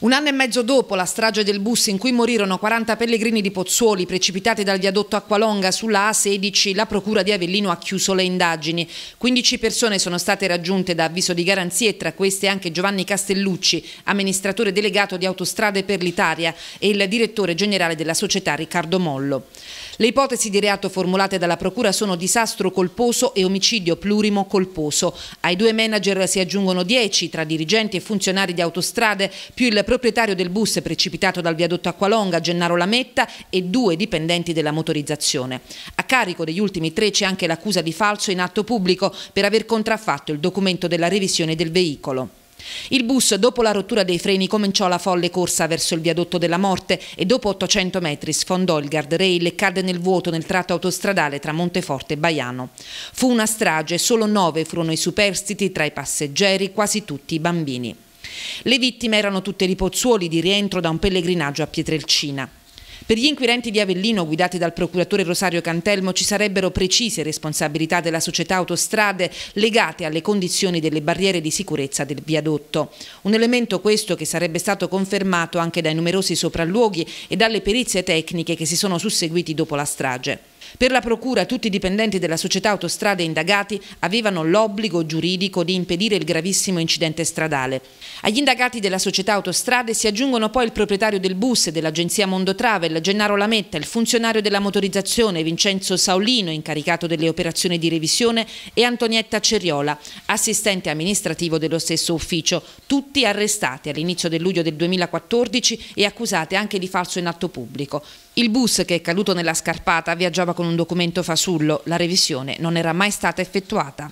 Un anno e mezzo dopo la strage del bus in cui morirono 40 pellegrini di Pozzuoli precipitati dal viadotto Acqualonga sulla A16, la Procura di Avellino ha chiuso le indagini. 15 persone sono state raggiunte da avviso di garanzie, tra queste anche Giovanni Castellucci, amministratore delegato di Autostrade per l'Italia e il direttore generale della società Riccardo Mollo. Le ipotesi di reato formulate dalla Procura sono disastro colposo e omicidio plurimo colposo. Ai due manager si aggiungono dieci tra dirigenti e funzionari di autostrade, più il proprietario del bus precipitato dal viadotto Acqualonga, Gennaro Lametta, e due dipendenti della motorizzazione. A carico degli ultimi tre c'è anche l'accusa di falso in atto pubblico per aver contraffatto il documento della revisione del veicolo. Il bus, dopo la rottura dei freni, cominciò la folle corsa verso il viadotto della morte e dopo 800 metri sfondò il guardrail e cadde nel vuoto nel tratto autostradale tra Monteforte e Baiano. Fu una strage, solo nove furono i superstiti tra i passeggeri, quasi tutti i bambini. Le vittime erano tutte i di rientro da un pellegrinaggio a Pietrelcina. Per gli inquirenti di Avellino, guidati dal procuratore Rosario Cantelmo, ci sarebbero precise responsabilità della società autostrade legate alle condizioni delle barriere di sicurezza del viadotto. Un elemento questo che sarebbe stato confermato anche dai numerosi sopralluoghi e dalle perizie tecniche che si sono susseguiti dopo la strage. Per la Procura tutti i dipendenti della società autostrade indagati avevano l'obbligo giuridico di impedire il gravissimo incidente stradale. Agli indagati della società autostrade si aggiungono poi il proprietario del bus dell'agenzia Mondo Travel, Gennaro Lametta, il funzionario della motorizzazione Vincenzo Saolino, incaricato delle operazioni di revisione, e Antonietta Ceriola, assistente amministrativo dello stesso ufficio, tutti arrestati all'inizio del luglio del 2014 e accusati anche di falso in atto pubblico. Il bus che è caduto nella scarpata viaggiava con un documento fasullo, la revisione non era mai stata effettuata.